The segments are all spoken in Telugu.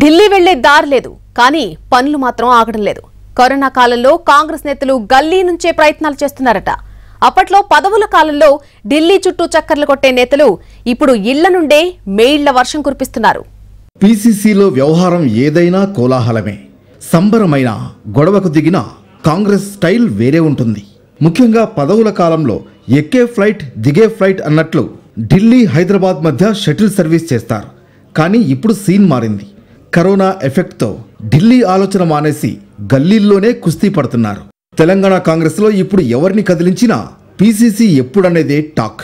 ఢిల్లీ వెళ్లే దారి లేదు కానీ పనులు మాత్రం ఆగడం లేదు కరోనా కాలంలో కాంగ్రెస్ నేతలు గల్లీ నుంచే ప్రయత్నాలు చేస్తున్నారట అప్పట్లో పదవుల కాలంలో ఢిల్లీ చుట్టూ చక్కర్లు కొట్టే నేతలు ఇప్పుడు ఇళ్ల నుండే మెయిళ్ల వర్షం కురిపిస్తున్నారు పీసీసీలో వ్యవహారం ఏదైనా కోలాహలమే సంబరమైన గొడవకు దిగిన కాంగ్రెస్ స్టైల్ వేరే ఉంటుంది ముఖ్యంగా పదవుల కాలంలో ఎక్కే ఫ్లైట్ దిగే ఫ్లైట్ అన్నట్లు ఢిల్లీ హైదరాబాద్ మధ్య షటిల్ సర్వీస్ చేస్తారు కానీ ఇప్పుడు సీన్ మారింది కరోనా ఎఫెక్ట్తో ఢిల్లీ ఆలోచన మానేసి గల్లీల్లోనే కుస్తీ పడుతున్నారు తెలంగాణ కాంగ్రెస్లో ఇప్పుడు ఎవరిని కదిలించినా పీసీసీ ఎప్పుడనేదే టాక్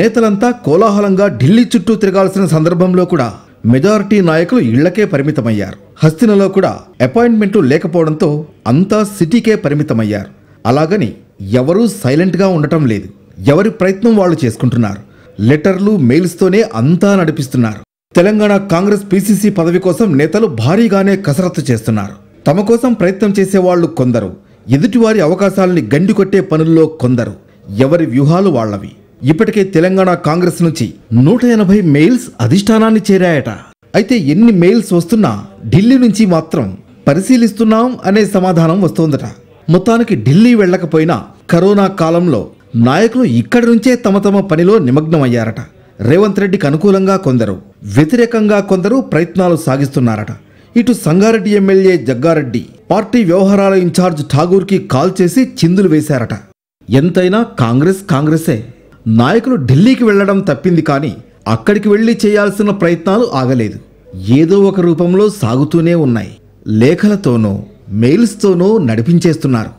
నేతలంతా కోలాహలంగా ఢిల్లీ చుట్టూ తిరగాల్సిన సందర్భంలో కూడా మెజారిటీ నాయకులు ఇళ్లకే పరిమితమయ్యారు హస్తినలో కూడా అపాయింట్మెంట్లు లేకపోవడంతో అంతా సిటీకే పరిమితమయ్యారు అలాగని ఎవరూ సైలెంట్గా ఉండటం లేదు ఎవరి ప్రయత్నం వాళ్ళు చేసుకుంటున్నారు లెటర్లు మెయిల్స్తోనే అంతా నడిపిస్తున్నారు తెలంగాణ కాంగ్రెస్ పీసీసీ పదవి కోసం నేతలు భారీగానే కసరత్తు చేస్తున్నారు తమ కోసం ప్రయత్నం చేసేవాళ్లు కొందరు ఎదుటివారి అవకాశాలని గండికొట్టే పనుల్లో కొందరు ఎవరి వ్యూహాలు వాళ్లవి ఇప్పటికే తెలంగాణ కాంగ్రెస్ నుంచి నూట ఎనభై మెయిల్స్ అధిష్టానాన్ని చేరాయట అయితే ఎన్ని మెయిల్స్ వస్తున్నా ఢిల్లీ నుంచి మాత్రం పరిశీలిస్తున్నాం అనే సమాధానం వస్తోందట మొత్తానికి ఢిల్లీ వెళ్లకపోయినా కరోనా కాలంలో నాయకులు ఇక్కడి నుంచే తమ తమ పనిలో నిమగ్నమయ్యారట రేవంత్ రెడ్డికి అనుకూలంగా కొందరు వ్యతిరేకంగా కొందరు ప్రయత్నాలు సాగిస్తున్నారట ఇటు సంగారెడ్డి ఎమ్మెల్యే జగ్గారెడ్డి పార్టీ వ్యవహారాల ఇన్ఛార్జ్ ఠాగూర్కి కాల్ చేసి చిందులు వేశారట ఎంతైనా కాంగ్రెస్ కాంగ్రెసే నాయకులు ఢిల్లీకి వెళ్లడం తప్పింది కానీ అక్కడికి వెళ్లి చేయాల్సిన ప్రయత్నాలు ఆగలేదు ఏదో ఒక రూపంలో సాగుతూనే ఉన్నాయి లేఖలతోనో మెయిల్స్తోనో నడిపించేస్తున్నారు